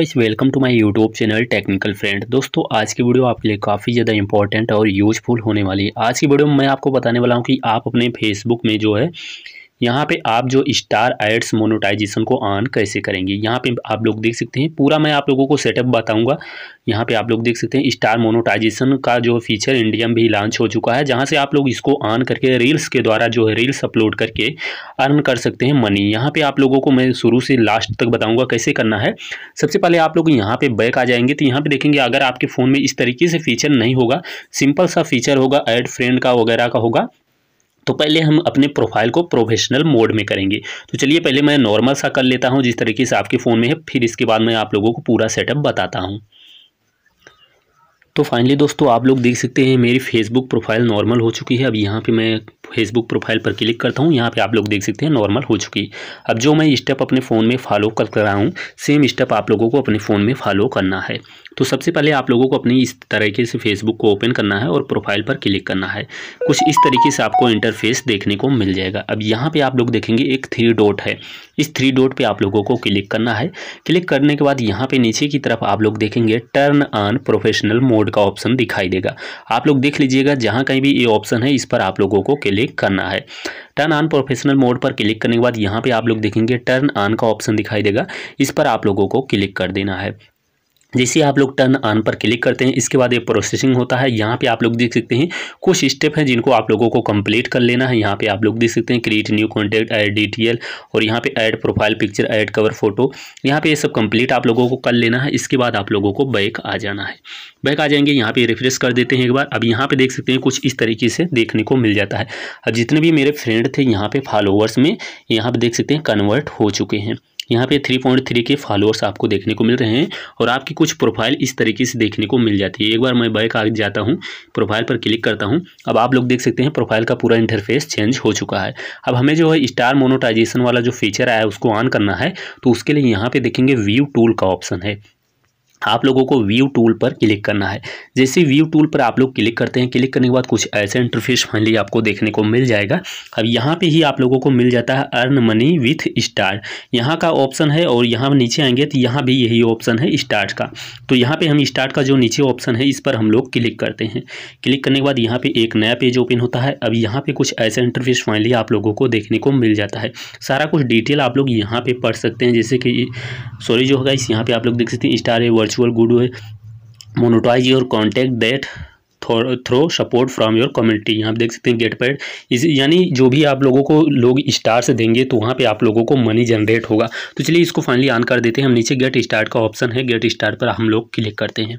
इस welcome to my YouTube channel technical friend दोस्तों आज की वीडियो आपके लिए काफ़ी ज़्यादा इंपॉर्टेंट और यूजफुल होने वाली है आज की वीडियो में मैं आपको बताने वाला हूँ कि आप अपने फेसबुक में जो है यहाँ पे आप जो स्टार एड्स मोनोटाइजेशन को ऑन कैसे करेंगे यहाँ पे आप लोग देख सकते हैं पूरा मैं आप लोगों को सेटअप बताऊंगा यहाँ पे आप लोग देख सकते हैं स्टार मोनोटाइजेशन का जो फीचर इंडिया में भी लॉन्च हो चुका है जहाँ से आप लोग इसको ऑन करके रील्स के द्वारा जो है रील्स अपलोड करके अर्न कर सकते हैं मनी यहाँ पर आप लोगों को मैं शुरू से लास्ट तक बताऊँगा कैसे करना है सबसे पहले आप लोग यहाँ पर बैक आ जाएंगे तो यहाँ पर देखेंगे अगर आपके फ़ोन में इस तरीके से फीचर नहीं होगा सिंपल सा फीचर होगा एड फ्रेंड का वगैरह का होगा तो पहले हम अपने प्रोफाइल को प्रोफेशनल मोड में करेंगे तो चलिए पहले मैं नॉर्मल सा कर लेता हूँ जिस तरीके से आपके फ़ोन में है फिर इसके बाद मैं आप लोगों को पूरा सेटअप बताता हूँ तो फाइनली दोस्तों आप लोग देख सकते हैं मेरी फेसबुक प्रोफाइल नॉर्मल हो चुकी है अब यहाँ पे मैं फेसबुक प्रोफाइल पर क्लिक करता हूँ यहाँ पे आप लोग देख सकते हैं नॉर्मल हो चुकी अब जो मैं स्टेप अपने फ़ोन में फॉलो कर रहा हूँ सेम स्टेप आप लोगों को अपने फ़ोन में फॉलो करना है तो सबसे पहले आप लोगों को अपनी इस तरीके से फेसबुक को ओपन करना है और प्रोफाइल पर क्लिक करना है कुछ इस तरीके से आपको इंटरफेस देखने को मिल जाएगा अब यहाँ पर आप लोग देखेंगे एक थ्री डॉट है इस थ्री डॉट पर आप लोगों को क्लिक करना है क्लिक करने के बाद यहाँ पे नीचे की तरफ आप लोग देखेंगे टर्न ऑन प्रोफेशनल मोड का ऑप्शन दिखाई देगा आप लोग देख लीजिएगा जहाँ कहीं भी ये ऑप्शन है इस पर आप लोगों को क्लिक क्लिक करना है टर्न ऑन प्रोफेशनल मोड पर क्लिक करने के बाद यहाँ पे आप लोग देखेंगे टर्न ऑन का ऑप्शन दिखाई देगा इस पर आप लोगों को क्लिक कर देना है जैसे आप लोग टर्न ऑन पर क्लिक करते हैं इसके बाद ये प्रोसेसिंग होता है यहाँ पे आप लोग देख सकते हैं कुछ स्टेप हैं जिनको आप लोगों को कंप्लीट कर लेना है यहाँ पे आप लोग देख सकते हैं create new contact add detail और यहाँ पे add profile picture add cover photo यहाँ पे ये सब कंप्लीट आप लोगों को कर लेना है इसके बाद आप लोगों को बैक आ जाना है बैक आ जाएंगे यहाँ पर रिफ्रेश कर देते हैं एक बार अब यहाँ पर देख सकते हैं कुछ इस तरीके से देखने को मिल जाता है अब जितने भी मेरे फ्रेंड थे यहाँ पे फॉलोअर्स में यहाँ पर देख सकते हैं कन्वर्ट हो चुके हैं यहाँ पे 3.3 के फॉलोअर्स आपको देखने को मिल रहे हैं और आपकी कुछ प्रोफाइल इस तरीके से देखने को मिल जाती है एक बार मैं बैक आ जाता हूँ प्रोफाइल पर क्लिक करता हूँ अब आप लोग देख सकते हैं प्रोफाइल का पूरा इंटरफेस चेंज हो चुका है अब हमें जो है स्टार मोनोटाइजेशन वाला जो फीचर आया है उसको ऑन करना है तो उसके लिए यहाँ पर देखेंगे व्यू टूल का ऑप्शन है आप लोगों को व्यू टूल पर क्लिक करना है जैसे व्यू टूल पर आप लोग क्लिक करते हैं क्लिक करने के बाद कुछ ऐसे इंटरफेस फाइनली आपको देखने को मिल जाएगा अब यहाँ पे ही आप लोगों को मिल जाता है अर्न मनी विथ स्टार यहाँ का ऑप्शन है और यहाँ नीचे आएंगे तो यहाँ भी यही ऑप्शन है स्टार्ट का तो यहाँ पर हम स्टार्ट का जो नीचे ऑप्शन है इस पर हम लोग क्लिक करते हैं क्लिक करने के बाद यहाँ पर एक नया पेज ओपन होता है अब यहाँ पर कुछ ऐसे इंटरफेस फाइनली आप लोगों को देखने को मिल जाता है सारा कुछ डिटेल आप लोग यहाँ पर पढ़ सकते हैं जैसे कि सॉरी जो होगा इस यहाँ पर आप लोग देख सकते हैं स्टार है virtual good monetize your contact date through support from your community यहाँ आप देख सकते हैं गेट पैड इस यानी जो भी आप लोगों को लोग स्टार्स देंगे तो वहाँ पे आप लोगों को मनी जनरेट होगा तो चलिए इसको फाइनली ऑन कर देते हैं हम नीचे गेट स्टार्ट का ऑप्शन है गेट स्टार्ट पर हम लोग क्लिक करते हैं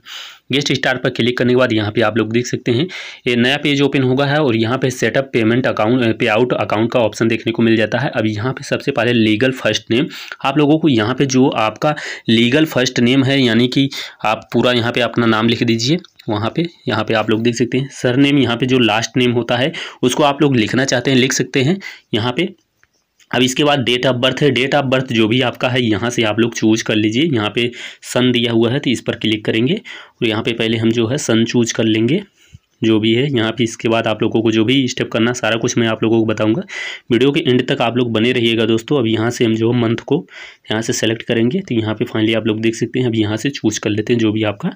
गेस्ट स्टार पर क्लिक करने के बाद यहाँ पे आप लोग देख सकते हैं ये नया पेज ओपन होगा है और यहाँ पे setup payment account payout account का ऑप्शन देखने को मिल जाता है अब यहाँ पे सबसे पहले लीगल फर्स्ट नेम आप लोगों को यहाँ पे जो आपका लीगल फर्स्ट नेम है यानी कि आप पूरा यहाँ पे अपना नाम लिख दीजिए वहाँ पे यहाँ पे आप लोग देख सकते हैं सर नेम यहाँ पे जो लास्ट नेम होता है उसको आप लोग लिखना चाहते हैं लिख सकते हैं यहाँ पे अब इसके बाद डेट ऑफ बर्थ है डेट ऑफ बर्थ जो भी आपका है यहाँ से आप लोग चूज कर लीजिए यहाँ पे सन दिया हुआ है तो इस पर क्लिक करेंगे और यहाँ पे पहले हम जो है सन चूज कर लेंगे जो भी है यहाँ पे इसके बाद आप लोगों को जो भी स्टेप करना सारा कुछ मैं आप लोगों को बताऊंगा वीडियो के एंड तक आप लोग बने रहिएगा दोस्तों अब यहाँ से हम जो मंथ को यहाँ से सेलेक्ट करेंगे तो यहाँ पर फाइनली आप लोग देख सकते हैं अब यहाँ से चूज कर लेते हैं जो भी आपका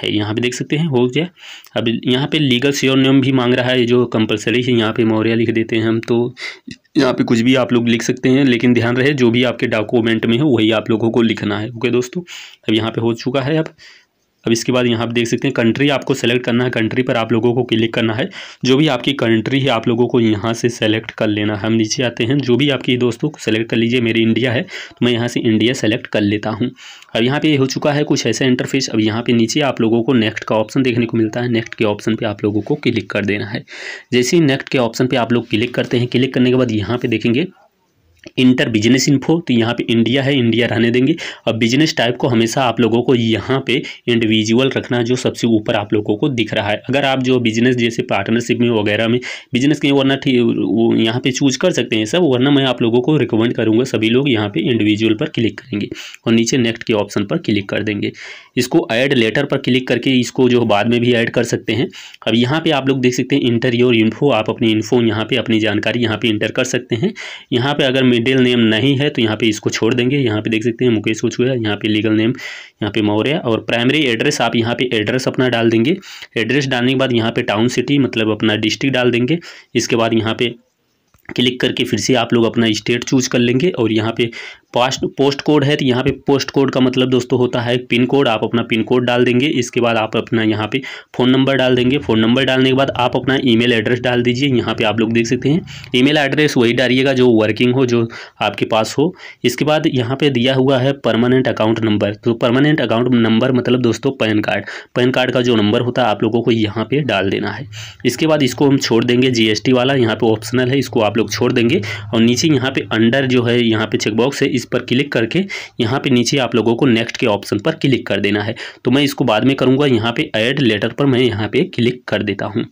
है यहाँ पे देख सकते हैं हो गया अब यहाँ पे लीगल सियोर नियम भी मांग रहा है जो कंपलसरी है यहाँ पे मौर्या लिख देते हैं हम तो यहाँ पे कुछ भी आप लोग लिख सकते हैं लेकिन ध्यान रहे जो भी आपके डॉक्यूमेंट में हो वही आप लोगों को लिखना है ओके दोस्तों अब यहाँ पे हो चुका है अब अब इसके बाद यहाँ आप देख सकते हैं कंट्री आपको सेलेक्ट करना है कंट्री पर आप लोगों को क्लिक करना है जो भी आपकी कंट्री है आप लोगों को यहाँ से सेलेक्ट कर लेना है हम नीचे आते हैं जो भी आपकी दोस्तों को सेलेक्ट कर लीजिए मेरी इंडिया है तो मैं यहाँ से इंडिया सेलेक्ट कर लेता हूँ अब यहाँ पे हो चुका है कुछ ऐसा इंटरफेस अब यहाँ पे नीचे आप लोगों को नेक्स्ट का ऑप्शन देखने को मिलता है नेक्स्ट के ऑप्शन पर आप लोगों को क्लिक कर देना है जैसे ही नेक्स्ट के ऑप्शन पर आप लोग क्लिक करते हैं क्लिक करने के बाद यहाँ पे देखेंगे इंटर बिजनेस इन्फो तो यहाँ पे इंडिया है इंडिया रहने देंगे अब बिजनेस टाइप को हमेशा आप लोगों को यहाँ पे इंडिविजुअल रखना जो सबसे ऊपर आप लोगों को दिख रहा है अगर आप जो बिजनेस जैसे पार्टनरशिप में वगैरह में बिजनेस के वरना यहाँ पे चूज कर सकते हैं सब वरना मैं आप लोगों को रिकमेंड करूँगा सभी लोग यहाँ पर इंडिविजुअल पर क्लिक करेंगे और नीचे नेक्स्ट के ऑप्शन पर क्लिक कर देंगे इसको ऐड लेटर पर क्लिक करके इसको जो बाद में भी ऐड कर सकते हैं अब यहाँ पर आप लोग देख सकते हैं इंटर योर इन्फो आप अपनी इन्फो यहाँ पर अपनी जानकारी यहाँ पर इंटर कर सकते हैं यहाँ पर अगर मिडिल नेम नहीं है तो यहाँ पे इसको छोड़ देंगे यहाँ पे देख सकते हैं मुकेश कुछ हुआ यहाँ पे लीगल नेम यहाँ पे मौर्य और प्राइमरी एड्रेस आप यहाँ पे एड्रेस अपना डाल देंगे एड्रेस डालने के बाद यहाँ पे टाउन सिटी मतलब अपना डिस्ट्रिक्ट डाल देंगे इसके बाद यहाँ पे क्लिक करके फिर से आप लोग अपना स्टेट चूज कर लेंगे और यहाँ पे पास्ट पोस्ट कोड है तो यहाँ पे पोस्ट कोड का मतलब दोस्तों होता है पिन कोड आप अपना पिन कोड डाल देंगे इसके बाद आप अपना यहाँ पे फ़ोन नंबर डाल देंगे फ़ोन नंबर डालने के बाद आप अपना ईमेल एड्रेस डाल दीजिए यहाँ पे आप लोग देख सकते हैं ईमेल एड्रेस वही डालिएगा जो वर्किंग हो जो आपके पास हो इसके बाद यहाँ पर दिया हुआ है परमानेंट अकाउंट नंबर तो परमानेंट अकाउंट नंबर मतलब दोस्तों पैन कार्ड पैन कार्ड का जो नंबर होता है आप लोगों को यहाँ पर डाल देना है इसके बाद इसको हम छोड़ देंगे जी वाला यहाँ पर ऑप्शनल है इसको आप लोग छोड़ देंगे और नीचे यहाँ पर अंडर जो है यहाँ पर चेकबॉक्स है इस पर क्लिक करके यहाँ पे नीचे आप लोगों को नेक्स्ट के ऑप्शन पर क्लिक कर देना है तो मैं इसको बाद में करूँगा यहाँ पे ऐड लेटर पर मैं यहाँ पे क्लिक कर देता हूँ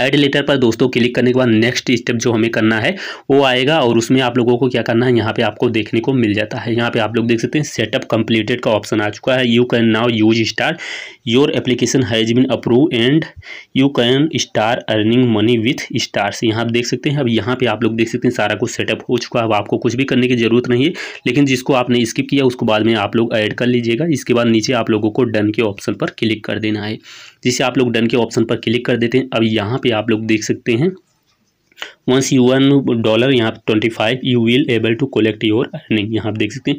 ऐड लेटर पर दोस्तों क्लिक करने के बाद नेक्स्ट स्टेप जो हमें करना है वो आएगा और उसमें आप लोगों को क्या करना है यहाँ पे आपको देखने को मिल जाता है यहाँ पे आप लोग देख सकते हैं सेटअप कंप्लीटेड का ऑप्शन आ चुका है you can now use star your application has been approve and you can star earning money with stars यहाँ आप देख सकते हैं अब यहाँ पर आप लोग देख सकते हैं सारा कुछ सेटअप हो चुका है अब आपको कुछ भी करने की ज़रूरत नहीं है लेकिन जिसको आपने स्किप किया उसको बाद में आप लोग ऐड कर लीजिएगा इसके बाद नीचे आप लोगों को डन के ऑप्शन पर क्लिक कर देना है जिसे आप लोग डन के ऑप्शन पर क्लिक कर देते हैं अब यहाँ पर पे आप लोग देख सकते हैं वंस यू वन डॉलर यहाँ twenty five you will able to collect your earning यहाँ आप देख सकते हैं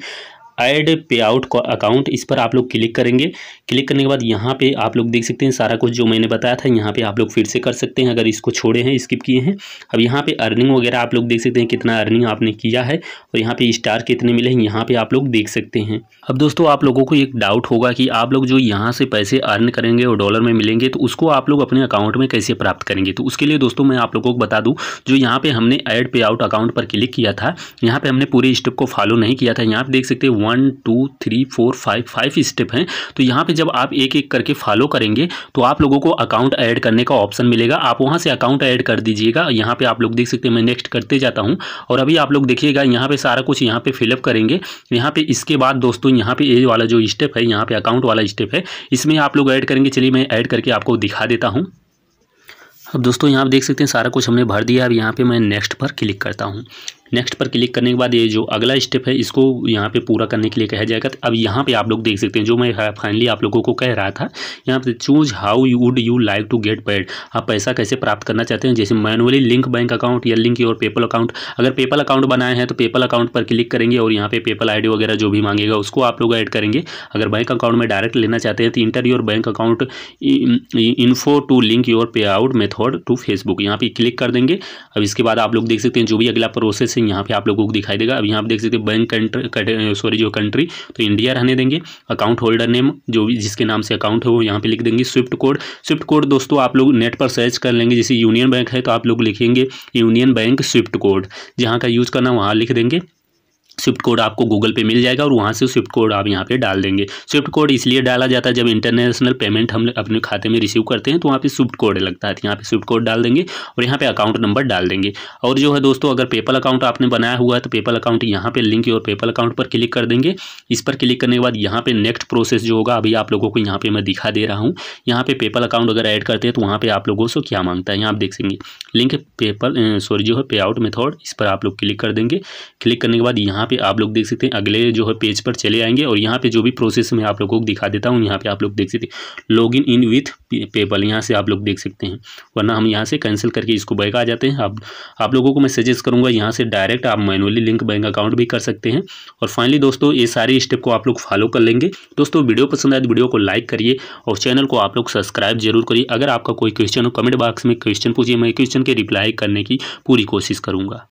ऐड पे आउट अकाउंट इस पर आप लोग क्लिक करेंगे क्लिक करने के बाद यहाँ पे आप लोग देख सकते हैं सारा कुछ जो मैंने बताया था यहाँ पे आप लोग फिर से कर सकते हैं अगर इसको छोड़े हैं स्किप किए हैं अब यहाँ पे अर्निंग वगैरह आप लोग देख सकते हैं कितना अर्निंग आपने किया है और यहाँ पे स्टार कितने मिले हैं यहाँ पर आप लोग देख सकते हैं अब दोस्तों आप लोगों को एक डाउट होगा कि आप लोग जो यहाँ से पैसे अर्न करेंगे और डॉलर में मिलेंगे तो उसको आप लोग अपने अकाउंट में कैसे प्राप्त करेंगे तो उसके लिए दोस्तों मैं आप लोगों को बता दूँ जो यहाँ पर हमने एड पे आउट अकाउंट पर क्लिक किया था यहाँ पर हमने पूरे स्टेप को फॉलो नहीं किया था यहाँ पर देख सकते हैं one two three four five five step हैं तो यहाँ पे जब आप एक एक करके फॉलो करेंगे तो आप लोगों को अकाउंट ऐड करने का ऑप्शन मिलेगा आप वहाँ से अकाउंट ऐड कर दीजिएगा यहाँ पे आप लोग देख सकते हैं मैं नेक्स्ट करते जाता हूँ और अभी आप लोग देखिएगा यहाँ पे सारा कुछ यहाँ पे फिलअप करेंगे यहाँ पे इसके बाद दोस्तों यहाँ पे एज वाला जो स्टेप है यहाँ पे अकाउंट वाला स्टेप है इसमें आप लोग ऐड करेंगे चलिए मैं ऐड करके आपको दिखा देता हूँ अब दोस्तों यहाँ आप देख सकते हैं सारा कुछ हमने भर दिया अब यहाँ पे मैं नेक्स्ट पर क्लिक करता हूँ नेक्स्ट पर क्लिक करने के बाद ये जो अगला स्टेप है इसको यहाँ पे पूरा करने के लिए कहा जाएगा तो अब यहाँ पे आप लोग देख सकते हैं जो मैं फाइनली हाँ, आप लोगों को कह रहा था यहाँ पे choose how you would you like to get paid आप पैसा कैसे प्राप्त करना चाहते हैं जैसे मैनुअली लिंक बैंक अकाउंट या लिंक योर पेपल अकाउंट अगर पेपल अकाउंट बनाए हैं तो पेपल अकाउंट पर क्लिक करेंगे और यहाँ पे पेपल आई वगैरह जो भी मांगेगा उसको आप लोग ऐड करेंगे अगर बैंक अकाउंट में डायरेक्ट लेना चाहते हैं तो enter your bank account info to link your payout method to Facebook यहाँ पर क्लिक कर देंगे अब इसके बाद आप लोग देख सकते हैं जो भी अगला प्रोसेस से यहाँ पे आप लोगों को दिखाई देगा अब यहाँ आप देख सकते हैं बैंक कंट्री सॉरी जो कंट्री तो इंडिया रहने देंगे अकाउंट होल्डर नेम जो भी जिसके नाम से अकाउंट है वो यहाँ पे लिख देंगे स्विफ्ट कोड स्विफ्ट कोड दोस्तों आप लोग नेट पर सर्च कर लेंगे जैसे यूनियन बैंक है तो आप लोग लिखेंगे यूनियन बैंक स्विफ्ट कोड जहाँ का यूज़ करना वहाँ लिख देंगे स्विफ्ट कोड आपको गूगल पे मिल जाएगा और वहाँ से स्विफ्ट कोड आप यहाँ पे डाल देंगे स्विफ्ट कोड इसलिए डाला जाता है जब इंटरनेशनल पेमेंट हम अपने खाते में रिसीव करते हैं तो वहाँ पे स्विफ्ट कोड लगता है तो यहाँ पे स्विफ्ट कोड डाल देंगे और यहाँ पे अकाउंट नंबर डाल देंगे और जो है दोस्तों अगर पेपल अकाउंट आपने बनाया हुआ है तो पेपल अकाउंट यहाँ पर लिंक और पेपल अकाउंट पर क्लिक कर देंगे इस पर क्लिक करने के बाद यहाँ पर नेक्स्ट प्रोसेस जो होगा अभी आप लोगों को यहाँ पर मैं दिखा दे रहा हूँ यहाँ पर पेपल अकाउंट अगर ऐड करते हैं तो वहाँ पर आप लोगों से क्या मांगता है यहाँ आप देख सकेंगे लिंक पेपल सॉरी जो है पे आउट मेथड इस पर आप लोग क्लिक कर देंगे क्लिक करने के बाद यहाँ पे आप लोग देख सकते हैं अगले जो है पेज पर चले आएंगे और यहाँ पे जो भी प्रोसेस मैं आप लोगों को दिखा देता हूँ यहाँ पे आप लोग देख सकते हैं log in in with PayPal यहाँ से आप लोग देख सकते हैं वरना हम यहाँ से कैंसिल करके इसको बैंक आ जाते हैं आप आप लोगों को मैं सजेस्ट करूँगा यहाँ से डायरेक्ट आप मैनुअली लिंक बैंक अकाउंट भी कर सकते हैं और फाइनली दोस्तों ये सारे स्टेप को आप लोग फॉलो कर लेंगे दोस्तों वीडियो पसंद आए तो वीडियो को लाइक करिए और चैनल को आप लोग सब्सक्राइब जरूर करिए अगर आपका कोई क्वेश्चन हो कमेंट बॉक्स में क्वेश्चन पूछिए मैं क्वेश्चन के रिप्लाई करने की पूरी कोशिश करूँगा